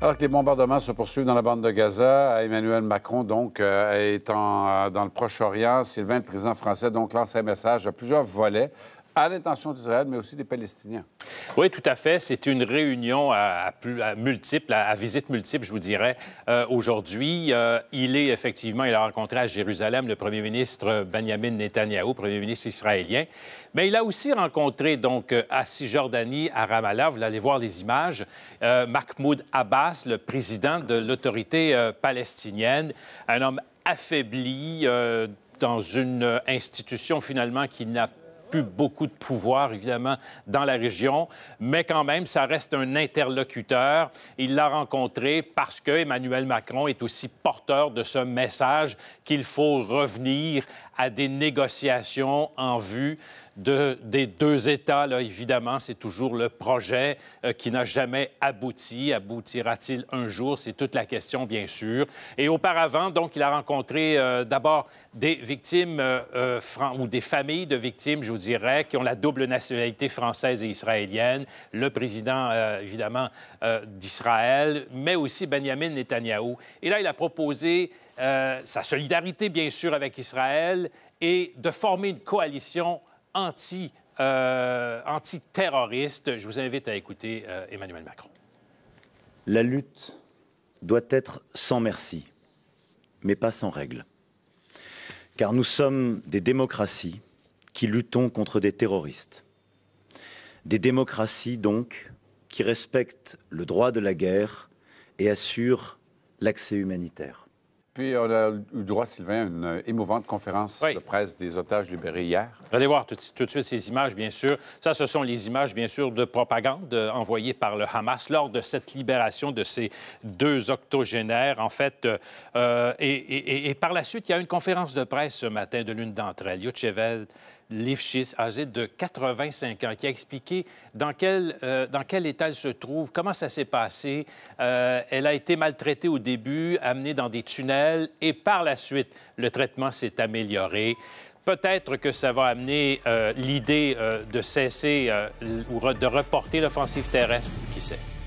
Alors que les bombardements se poursuivent dans la bande de Gaza, Emmanuel Macron, donc, étant euh, est euh, dans le Proche-Orient. Sylvain, le président français, donc, lance un message à plusieurs volets à l'intention d'Israël, mais aussi des Palestiniens. Oui, tout à fait. C'est une réunion à, à multiple, à, visite multiple, je vous dirais, euh, aujourd'hui. Euh, il est effectivement, il a rencontré à Jérusalem le premier ministre Benjamin Netanyahu, premier ministre israélien. Mais il a aussi rencontré, donc, euh, à Cisjordanie, à Ramallah, vous allez voir les images, Mahmoud Abbas, le président de l'autorité palestinienne, un homme affaibli dans une institution finalement qui n'a pas plus beaucoup de pouvoir, évidemment, dans la région, mais quand même, ça reste un interlocuteur. Il l'a rencontré parce qu'Emmanuel Macron est aussi porteur de ce message qu'il faut revenir à des négociations en vue des deux États, là, évidemment, c'est toujours le projet euh, qui n'a jamais abouti. Aboutira-t-il un jour? C'est toute la question, bien sûr. Et auparavant, donc, il a rencontré euh, d'abord des victimes euh, ou des familles de victimes, je vous dirais, qui ont la double nationalité française et israélienne, le président, évidemment, d'Israël, mais aussi Benjamin Netanyahu. Et là, il a proposé sa solidarité, bien sûr, avec Israël et de former une coalition anti, euh, antiterroriste. Je vous invite à écouter euh, Emmanuel Macron. La lutte doit être sans merci, mais pas sans règles. Car nous sommes des démocraties qui luttons contre des terroristes. Des démocraties, donc, qui respectent le droit de la guerre et assurent l'accès humanitaire. Puis on a eu droit, Sylvain, à une euh, émouvante conférence de presse des otages libérés hier. Allez voir tout, tout, de suite ces images, bien sûr. Ça, ce sont les images, bien sûr, de propagande euh, envoyées par le Hamas lors de cette libération de ces deux octogénaires, en fait. Euh, et, par la suite, il y a une conférence de presse ce matin de l'une d'entre elles, Yochevel Lifshitz, âgée de 85 ans, qui a expliqué euh, dans quel, état elle se trouve, comment ça s'est passé. Euh, elle a été maltraitée au début, amenée dans des tunnels, et par la suite, le traitement s'est amélioré. Peut-être que ça va amener euh, l'idée de cesser ou de reporter l'offensive terrestre, qui sait.